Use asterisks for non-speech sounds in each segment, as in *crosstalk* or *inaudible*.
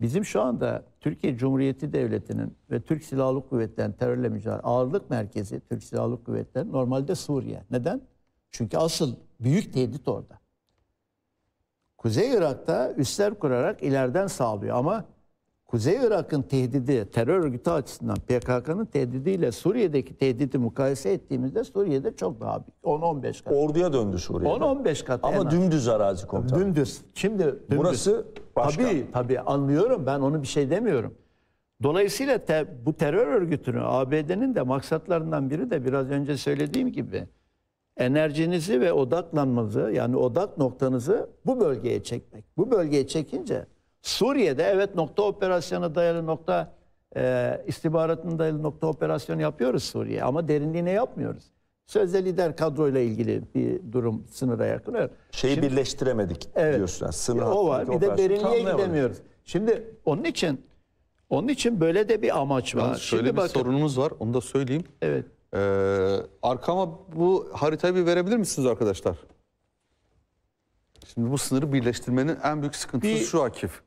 Bizim şu anda Türkiye Cumhuriyeti Devleti'nin ve Türk Silahlı Kuvvetleri'nin terörle mücadele ağırlık merkezi Türk Silahlı Kuvvetleri normalde Suriye. Neden? Çünkü asıl büyük tehdit orada. Kuzey Irak'ta üsler kurarak ileriden sağlıyor ama Kuzey Irak'ın tehdidi terör örgütü açısından PKK'nın tehdidiyle Suriye'deki tehdidi mukayese ettiğimizde Suriye'de çok daha büyük. 10-15 kat. Orduya döndü Suriye. 10-15 kat. Ama dümdüz arazi komutanım. Dümdüz. Şimdi dümdüz. Burası başka. Tabii tabii anlıyorum ben onu bir şey demiyorum. Dolayısıyla te, bu terör örgütünü ABD'nin de maksatlarından biri de biraz önce söylediğim gibi enerjinizi ve odaklanmanızı yani odak noktanızı bu bölgeye çekmek. Bu bölgeye çekince Suriye'de evet nokta operasyonu dayalı nokta e, istihbaratına dayalı nokta operasyonu yapıyoruz Suriye ama derinliğine yapmıyoruz. Sözde lider kadroyla ilgili bir durum sınıra yakın. Şeyi Şimdi, birleştiremedik evet, diyorsun. Yani sınır o var. Bir de derinliğe gidemiyoruz. Şimdi onun için onun için böyle de bir amaç var. Yani şöyle Şimdi bir bakın, sorunumuz var. Onu da söyleyeyim. Evet. Ee, arkama bu haritayı bir verebilir misiniz arkadaşlar? Şimdi bu sınırı birleştirmenin en büyük sıkıntısı bir, şu Akif.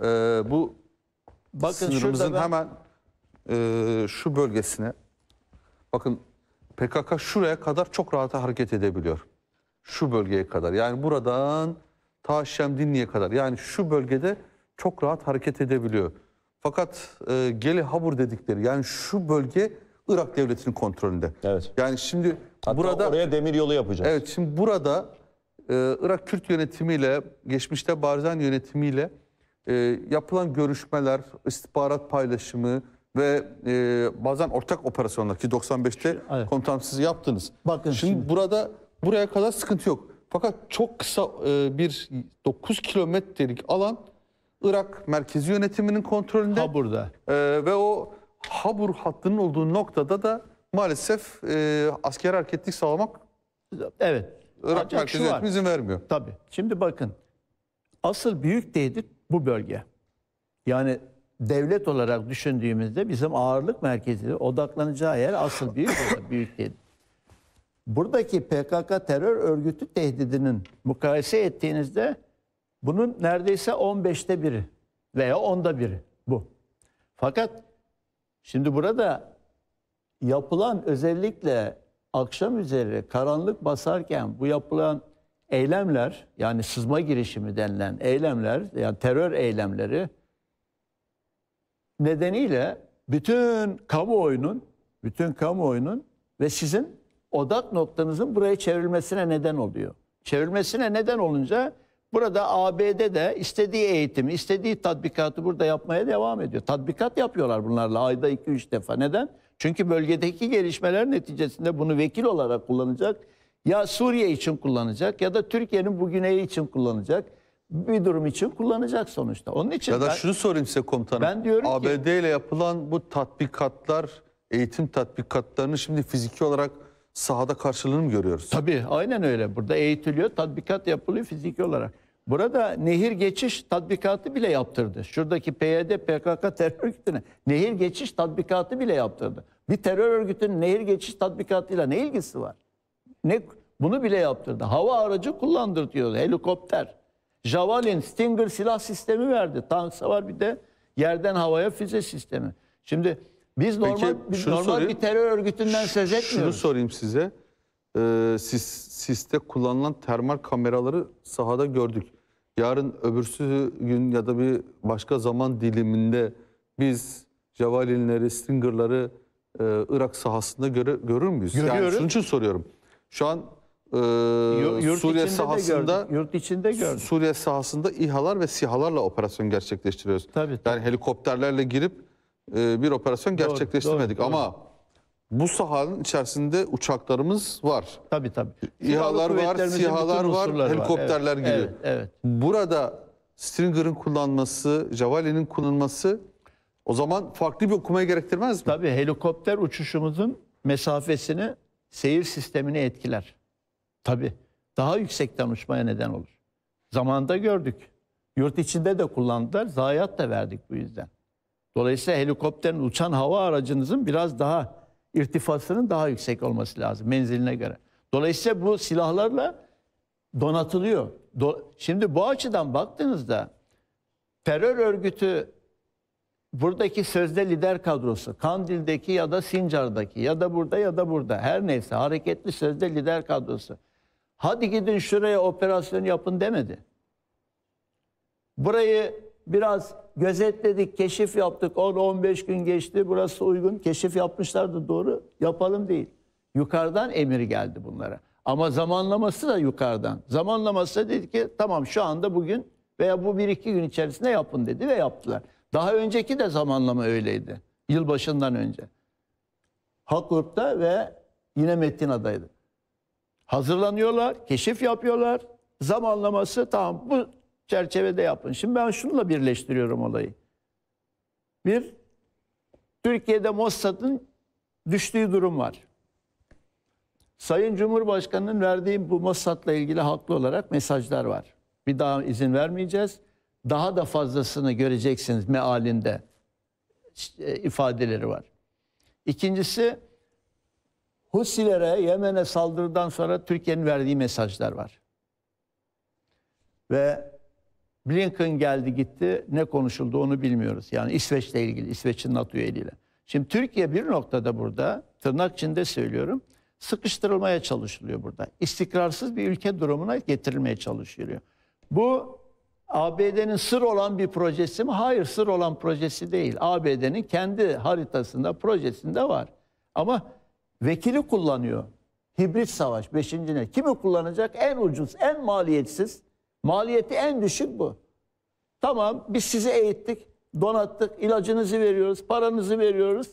Ee, bu bakın sınırımızın ben... hemen e, şu bölgesine bakın PKK şuraya kadar çok rahat hareket edebiliyor. Şu bölgeye kadar. Yani buradan ta Şemdinli'ye kadar. Yani şu bölgede çok rahat hareket edebiliyor. Fakat e, Geli Habur dedikleri yani şu bölge Irak devletinin kontrolünde. Evet. Yani şimdi Hatta burada oraya demir yolu yapacağız. Evet şimdi burada e, Irak Kürt yönetimiyle geçmişte Barzan yönetimiyle e, yapılan görüşmeler, istihbarat paylaşımı, ve e, bazen ortak operasyonlar ki 95'te evet. komutanım siz yaptınız. Bakın şimdi, şimdi burada buraya kadar sıkıntı yok. Fakat çok kısa e, bir 9 kilometrelik alan Irak merkezi yönetiminin kontrolünde. Habur'da. E, ve o Habur hattının olduğu noktada da maalesef e, askeri hareketlik sağlamak evet. Irak Ancak merkezi yönetimi izin vermiyor. Tabii. Şimdi bakın asıl büyük tehdit bu bölge. Yani devlet olarak düşündüğümüzde bizim ağırlık merkezi odaklanacağı yer asıl büyük *laughs* büyük değil. Buradaki PKK terör örgütü tehdidinin mukayese ettiğinizde bunun neredeyse 15'te biri veya 10'da biri bu. Fakat şimdi burada yapılan özellikle akşam üzeri karanlık basarken bu yapılan eylemler yani sızma girişimi denilen eylemler yani terör eylemleri nedeniyle bütün kamuoyunun, bütün kamuoyunun ve sizin odak noktanızın buraya çevrilmesine neden oluyor. Çevrilmesine neden olunca burada ABD de istediği eğitimi, istediği tatbikatı burada yapmaya devam ediyor. Tatbikat yapıyorlar bunlarla ayda 2-3 defa. Neden? Çünkü bölgedeki gelişmeler neticesinde bunu vekil olarak kullanacak. Ya Suriye için kullanacak ya da Türkiye'nin bu güneyi için kullanacak bir durum için kullanacak sonuçta. Onun için ya da ben, şunu sorayım size komutanım. Ben diyorum ABD ki, ile yapılan bu tatbikatlar, eğitim tatbikatlarını şimdi fiziki olarak sahada karşılığını mı görüyoruz? Tabii aynen öyle. Burada eğitiliyor, tatbikat yapılıyor fiziki olarak. Burada nehir geçiş tatbikatı bile yaptırdı. Şuradaki PYD, PKK terör örgütüne nehir geçiş tatbikatı bile yaptırdı. Bir terör örgütünün nehir geçiş tatbikatıyla ne ilgisi var? Ne bunu bile yaptırdı. Hava aracı kullandırtıyor, helikopter. Javelin, Stinger silah sistemi verdi. Tanksa var bir de yerden havaya füze sistemi. Şimdi biz normal Peki, biz normal sorayım, bir terör örgütünden söz etmiyoruz. Şunu sorayım size. Ee, siz, siste kullanılan termal kameraları sahada gördük. Yarın öbürsü gün ya da bir başka zaman diliminde biz Javalinleri, Stinger'ları e, Irak sahasında göre, görür müyüz? Görüyoruz. Yani şunun için soruyorum. Şu an e, yurt, Suriye sahasında gördük, yurt içinde gördük. Suriye sahasında İHA'lar ve SİHA'larla operasyon gerçekleştiriyoruz. Tabii, tabii. Yani helikopterlerle girip e, bir operasyon doğru, gerçekleştirmedik doğru, doğru. ama bu sahanın içerisinde uçaklarımız var. Tabii tabii. İHA'lar var, SİHA'lar var, helikopterler Evet, giriyor. Evet, evet. Burada Stringer'ın kullanması, javelinin kullanılması o zaman farklı bir okumaya gerektirmez mi? Tabii helikopter uçuşumuzun mesafesini seyir sistemini etkiler. Tabii. Daha yüksek uçmaya neden olur. Zamanda gördük. Yurt içinde de kullandılar. Zayiat da verdik bu yüzden. Dolayısıyla helikopterin uçan hava aracınızın biraz daha irtifasının daha yüksek olması lazım menziline göre. Dolayısıyla bu silahlarla donatılıyor. Do Şimdi bu açıdan baktığınızda terör örgütü buradaki sözde lider kadrosu Kandil'deki ya da Sincar'daki ya da burada ya da burada her neyse hareketli sözde lider kadrosu Hadi gidin şuraya operasyon yapın demedi. Burayı biraz gözetledik, keşif yaptık. 10-15 gün geçti. Burası uygun. Keşif yapmışlardı doğru. Yapalım değil. Yukarıdan emir geldi bunlara. Ama zamanlaması da yukarıdan. Zamanlaması da dedi ki tamam şu anda bugün veya bu bir iki gün içerisinde yapın dedi ve yaptılar. Daha önceki de zamanlama öyleydi. Yılbaşından önce. Hakkurt'ta ve yine Metin adaydı hazırlanıyorlar, keşif yapıyorlar. Zamanlaması tamam bu çerçevede yapın. Şimdi ben şununla birleştiriyorum olayı. Bir, Türkiye'de Mossad'ın düştüğü durum var. Sayın Cumhurbaşkanı'nın verdiği bu Mossad'la ilgili haklı olarak mesajlar var. Bir daha izin vermeyeceğiz. Daha da fazlasını göreceksiniz mealinde e, ifadeleri var. İkincisi Husilere, Yemen'e saldırıdan sonra Türkiye'nin verdiği mesajlar var. Ve Blinken geldi gitti ne konuşuldu onu bilmiyoruz. Yani İsveç'le ilgili, İsveç'in NATO üyeliğiyle. Şimdi Türkiye bir noktada burada, tırnak içinde söylüyorum, sıkıştırılmaya çalışılıyor burada. İstikrarsız bir ülke durumuna getirilmeye çalışılıyor. Bu ABD'nin sır olan bir projesi mi? Hayır sır olan projesi değil. ABD'nin kendi haritasında, projesinde var. Ama vekili kullanıyor. Hibrit savaş beşincine. Kimi kullanacak? En ucuz, en maliyetsiz. Maliyeti en düşük bu. Tamam biz sizi eğittik, donattık, ilacınızı veriyoruz, paranızı veriyoruz.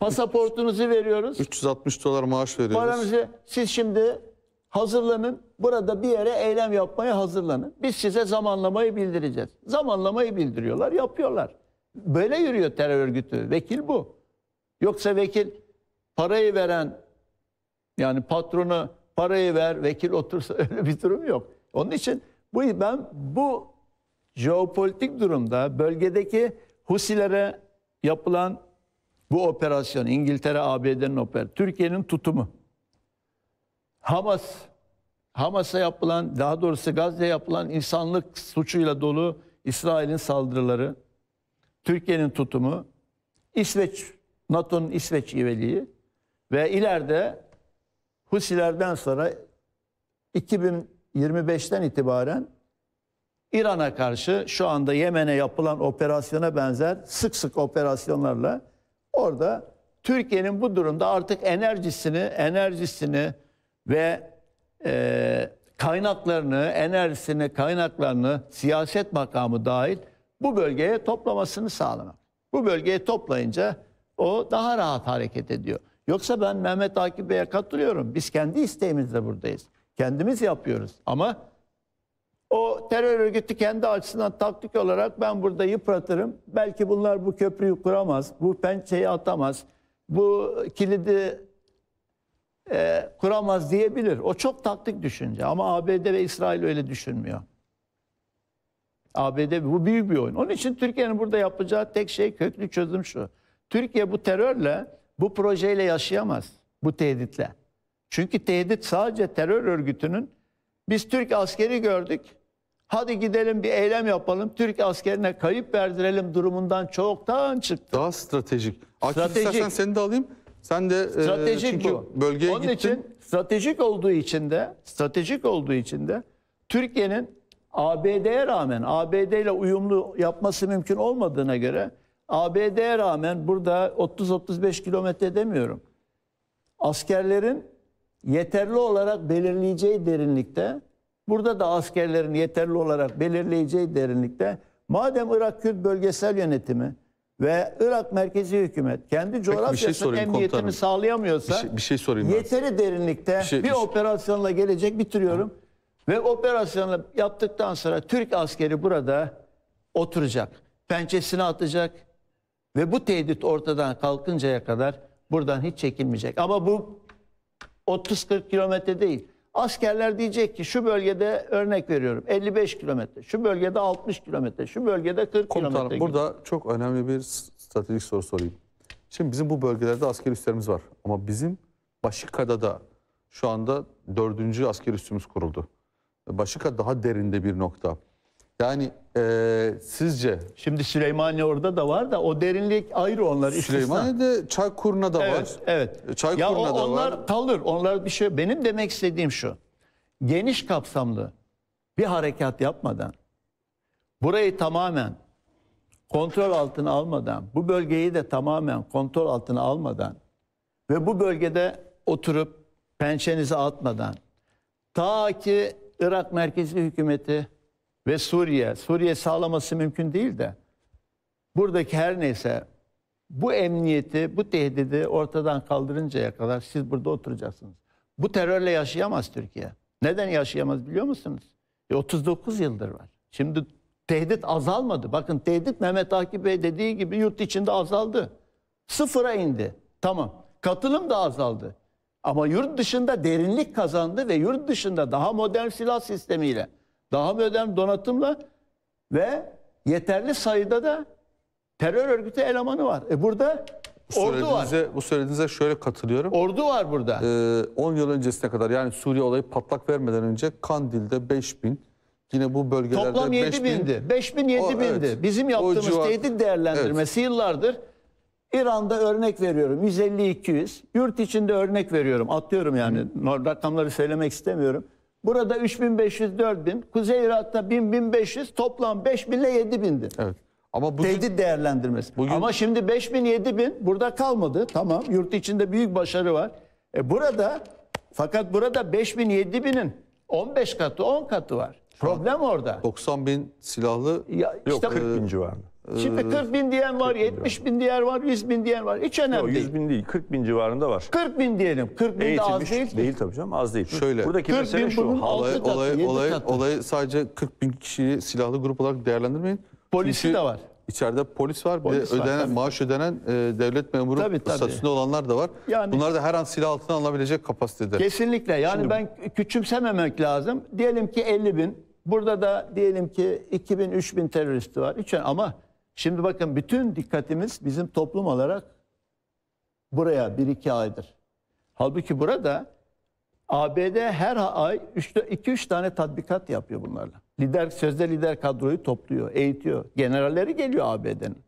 Pasaportunuzu veriyoruz. 360 dolar maaş veriyoruz. Paranızı siz şimdi hazırlanın. Burada bir yere eylem yapmaya hazırlanın. Biz size zamanlamayı bildireceğiz. Zamanlamayı bildiriyorlar, yapıyorlar. Böyle yürüyor terör örgütü. Vekil bu. Yoksa vekil parayı veren yani patronu parayı ver, vekil otursa *laughs* öyle bir durum yok. Onun için bu ben bu jeopolitik durumda bölgedeki Husilere yapılan bu operasyon İngiltere ABD'nin oper Türkiye'nin tutumu Hamas Hamas'a yapılan daha doğrusu Gazze'ye yapılan insanlık suçuyla dolu İsrail'in saldırıları Türkiye'nin tutumu İsveç NATO'nun İsveç üyeliği ve ileride Husilerden sonra 2025'ten itibaren İran'a karşı şu anda Yemen'e yapılan operasyona benzer sık sık operasyonlarla orada Türkiye'nin bu durumda artık enerjisini, enerjisini ve e, kaynaklarını, enerjisini, kaynaklarını siyaset makamı dahil bu bölgeye toplamasını sağlamak. Bu bölgeye toplayınca o daha rahat hareket ediyor. Yoksa ben Mehmet Akif Bey'e katılıyorum. Biz kendi isteğimizle buradayız. Kendimiz yapıyoruz. Ama o terör örgütü kendi açısından taktik olarak ben burada yıpratırım. Belki bunlar bu köprüyü kuramaz, bu pençeyi atamaz, bu kilidi e, kuramaz diyebilir. O çok taktik düşünce ama ABD ve İsrail öyle düşünmüyor. ABD bu büyük bir oyun. Onun için Türkiye'nin burada yapacağı tek şey köklü çözüm şu. Türkiye bu terörle bu projeyle yaşayamaz bu tehditle. Çünkü tehdit sadece terör örgütünün biz Türk askeri gördük. Hadi gidelim bir eylem yapalım. Türk askerine kayıp verdirelim durumundan çoktan çıktı. Daha stratejik. stratejik. istersen seni de alayım. Sen de e, stratejik e, çünkü bu. bölgeye Onun gittin. için stratejik olduğu için de stratejik olduğu için de Türkiye'nin ABD'ye rağmen ABD ile uyumlu yapması mümkün olmadığına göre ABD'ye rağmen burada 30-35 kilometre demiyorum. Askerlerin yeterli olarak belirleyeceği derinlikte, burada da askerlerin yeterli olarak belirleyeceği derinlikte, madem Irak Kürt bölgesel yönetimi ve Irak merkezi hükümet kendi şey coğrafyasının şey emniyetini komutanım. sağlayamıyorsa bir şey, bir şey sorayım yeteri ben. derinlikte bir, şey, bir, bir şey- operasyonla gelecek bitiriyorum. Hı. Ve operasyonu yaptıktan sonra Türk askeri burada oturacak. Pençesini atacak, ve bu tehdit ortadan kalkıncaya kadar buradan hiç çekilmeyecek. Ama bu 30-40 kilometre değil. Askerler diyecek ki şu bölgede örnek veriyorum 55 kilometre, şu bölgede 60 kilometre, şu bölgede 40 kilometre. Komutanım burada çok önemli bir stratejik soru sorayım. Şimdi bizim bu bölgelerde asker üslerimiz var ama bizim da şu anda dördüncü asker üssümüz kuruldu. Başıka daha derinde bir nokta. Yani e, sizce Şimdi Süleymaniye orada da var da o derinlik ayrı onlar istisna. Süleymaniye'de Çaykur'una da Evet, var. evet. E, Çaykur'una o- da onlar var. kalır. Onlar bir şey. Benim demek istediğim şu. Geniş kapsamlı bir harekat yapmadan burayı tamamen kontrol altına almadan, bu bölgeyi de tamamen kontrol altına almadan ve bu bölgede oturup pençenizi atmadan ta ki Irak merkezi hükümeti ve Suriye. Suriye sağlaması mümkün değil de buradaki her neyse bu emniyeti, bu tehdidi ortadan kaldırıncaya kadar siz burada oturacaksınız. Bu terörle yaşayamaz Türkiye. Neden yaşayamaz biliyor musunuz? E 39 yıldır var. Şimdi tehdit azalmadı. Bakın tehdit Mehmet Akif Bey dediği gibi yurt içinde azaldı. Sıfıra indi. Tamam. Katılım da azaldı. Ama yurt dışında derinlik kazandı ve yurt dışında daha modern silah sistemiyle daha modern donatımla ve yeterli sayıda da terör örgütü elemanı var. E burada bu ordu var. Bu söylediğinize şöyle katılıyorum. Ordu var burada. Ee, 10 yıl öncesine kadar yani Suriye olayı patlak vermeden önce Kandil'de 5 bin yine bu bölgelerde Toplam 7 bindi. 5 bin 7 bindi. Evet, Bizim yaptığımız civar, tehdit değerlendirmesi evet. yıllardır İran'da örnek veriyorum 150-200. Yurt içinde örnek veriyorum. Atlıyorum yani. Hı. Rakamları söylemek istemiyorum. Burada 3500-4000, Kuzey Irak'ta 1000-1500, toplam 5000 ile 7000'di. Evet. Ama bu tehdit değerlendirmesi. Bugün... Ama şimdi 5000 7000 burada kalmadı. Tamam. Yurt içinde büyük başarı var. E burada fakat burada 5000 7000'in 15 katı 10 katı var. Problem orada. 90 bin silahlı ya, işte, yok 40 bin civarında. Şimdi 40 ee, bin diyen var, 70 bin diyen var, 100 bin diyen var. Hiç önemli değil. 100 bin değil 40 bin civarında var. 40 bin diyelim. 40 bin de az Eğitim değil. değil tabii canım az değil. Şöyle. Buradaki 40 mesele bin şu. bunun altı Olay, katı, olay, yedi olay, sadece 40 bin kişiyi silahlı grup olarak değerlendirmeyin. Polisi Çünkü de var. İçeride polis var, bir de Polis var, maaş ödenen e, devlet memuru Tabii, tabii. statüsünde olanlar da var. Yani- Bunlar da her an silah altına alabilecek kapasitede. Kesinlikle. Yani ben küçümsememek lazım. Diyelim ki 50 bin. Burada da diyelim ki 2000 bin, teröristi var. Hiç, ama Şimdi bakın bütün dikkatimiz bizim toplum olarak buraya bir iki aydır. Halbuki burada ABD her ay 2-3 tane tatbikat yapıyor bunlarla. Lider sözde lider kadroyu topluyor, eğitiyor. Generalleri geliyor ABD'nin.